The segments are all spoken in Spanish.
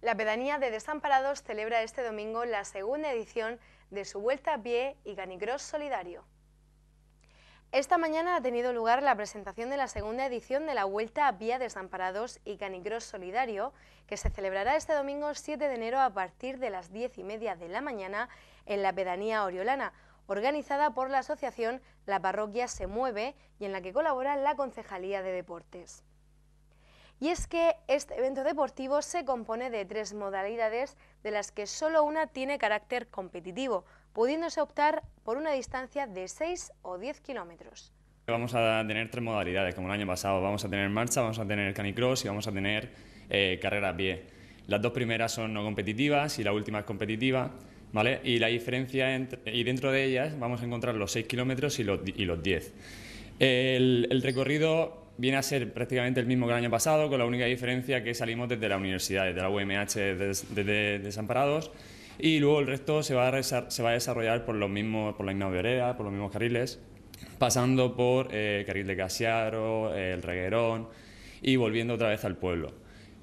La pedanía de Desamparados celebra este domingo la segunda edición de su Vuelta a Pie y Canicross Solidario. Esta mañana ha tenido lugar la presentación de la segunda edición de la Vuelta a Vía Desamparados y Canicross Solidario, que se celebrará este domingo 7 de enero a partir de las 10 y media de la mañana en la pedanía oriolana, organizada por la asociación La Parroquia Se Mueve y en la que colabora la Concejalía de Deportes. Y es que este evento deportivo se compone de tres modalidades de las que solo una tiene carácter competitivo, pudiéndose optar por una distancia de 6 o 10 kilómetros. Vamos a tener tres modalidades, como el año pasado. Vamos a tener marcha, vamos a tener canicross y vamos a tener eh, carrera a pie. Las dos primeras son no competitivas y la última es competitiva. ¿Vale? Y la diferencia y dentro de ellas vamos a encontrar los 6 kilómetros y los, 10. el recorrido viene a ser prácticamente el mismo que el año pasado, con la única diferencia que salimos desde la universidad, desde la UMH, desde, Desamparados, y luego el resto se va a, se va a desarrollar por, los mismos, por la misma por los mismos carriles, pasando por el eh, carril de Casiaro, eh, el Reguerón y volviendo otra vez al pueblo.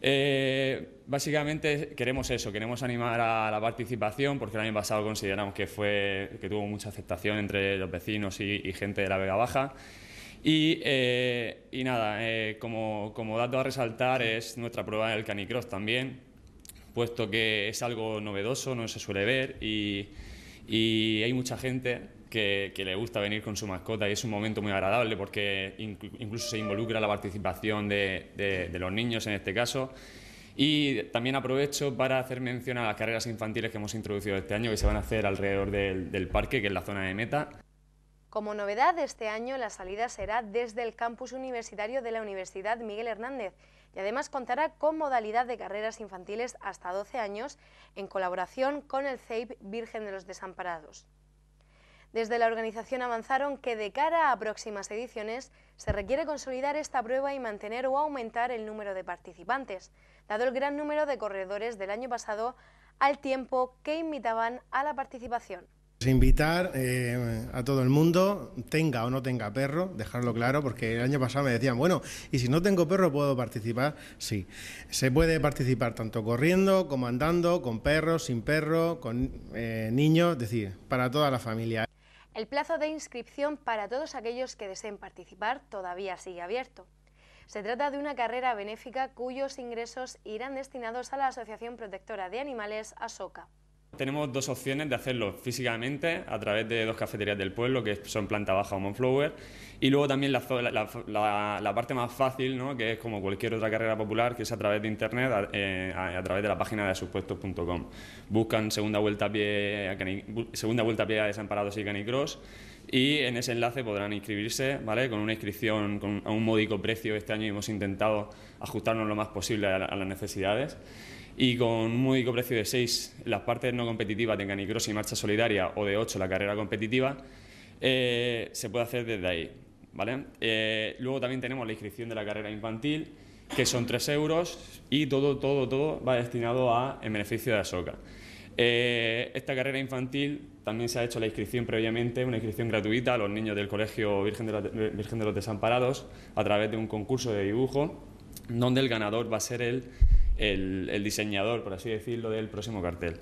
Eh, básicamente queremos eso, queremos animar a la participación porque el año pasado consideramos que, fue, que tuvo mucha aceptación entre los vecinos y, y gente de la Vega Baja eh, y, nada, eh, como, dato a resaltar es nuestra prueba del canicross también, puesto que es algo novedoso, no se suele ver y, hay mucha gente que, le gusta venir con su mascota y es un momento muy agradable porque incluso se involucra la participación de, los niños en este caso. Y también aprovecho para hacer mención a las carreras infantiles que hemos introducido este año, que se van a hacer alrededor del parque, que es la zona de meta. Como novedad de este año, la salida será desde el campus universitario de la Universidad Miguel Hernández y además contará con modalidad de carreras infantiles hasta 12 años en colaboración con el CEIP Virgen de los Desamparados. Desde la organización avanzaron que de cara a próximas ediciones se requiere consolidar esta prueba y mantener o aumentar el número de participantes, dado el gran número de corredores del año pasado al tiempo que invitaban a la participación. Invitar eh, a todo el mundo, tenga o no tenga perro, dejarlo claro, porque el año pasado me decían, bueno, y si no tengo perro, ¿puedo participar? Sí, se puede participar tanto corriendo como andando, con perro, sin perro, con eh, niños, es decir, para toda la familia. El plazo de inscripción para todos aquellos que deseen participar todavía sigue abierto. Se trata de una carrera benéfica cuyos ingresos irán destinados a la Asociación Protectora de Animales ASOCA. Tenemos dos opciones de hacerlo físicamente a través de dos cafeterías del pueblo, que son Planta Baja o Monflower, y luego también la, parte más fácil, ¿no? que es como cualquier otra carrera popular, que es a través de internet, a, eh, través de la página de asupuestos.com... Buscan segunda vuelta a pie a, segunda vuelta pie Desamparados y Canicross y en ese enlace podrán inscribirse, ¿vale? Con una inscripción a un módico precio. Este año hemos intentado ajustarnos lo más posible a las necesidades y con un módico precio de 6 las partes no competitivas de Canicross y Marcha Solidaria o de 8 la carrera competitiva, eh, se puede hacer desde ahí. ¿vale? Eh, luego también tenemos la inscripción de la carrera infantil, que son 3 euros y todo, todo, todo va destinado a en beneficio de Asoca. SOCA... Eh, esta carrera infantil también se ha hecho la inscripción previamente, una inscripción gratuita a los niños del Colegio Virgen de, Virgen de los Desamparados a través de un concurso de dibujo donde el ganador va a ser el el, diseñador, por así decirlo, del próximo cartel.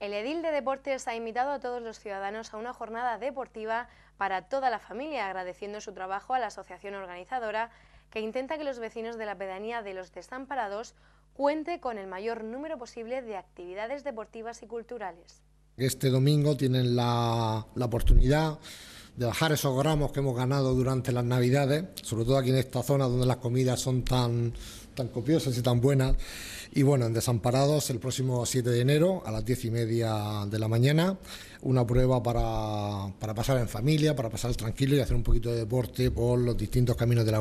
El edil de deportes ha invitado a todos los ciudadanos a una jornada deportiva para toda la familia, agradeciendo su trabajo a la asociación organizadora que intenta que los vecinos de la pedanía de los desamparados cuente con el mayor número posible de actividades deportivas y culturales. Este domingo tienen la oportunidad de bajar esos gramos que hemos ganado durante las navidades, sobre todo aquí en esta zona donde las comidas son tan, tan copiosas y tan buenas. Y bueno, en Desamparados el próximo 7 de enero a las 10 y media de la mañana, una prueba para, para pasar en familia, para pasar tranquilo y hacer un poquito de deporte por los distintos caminos de la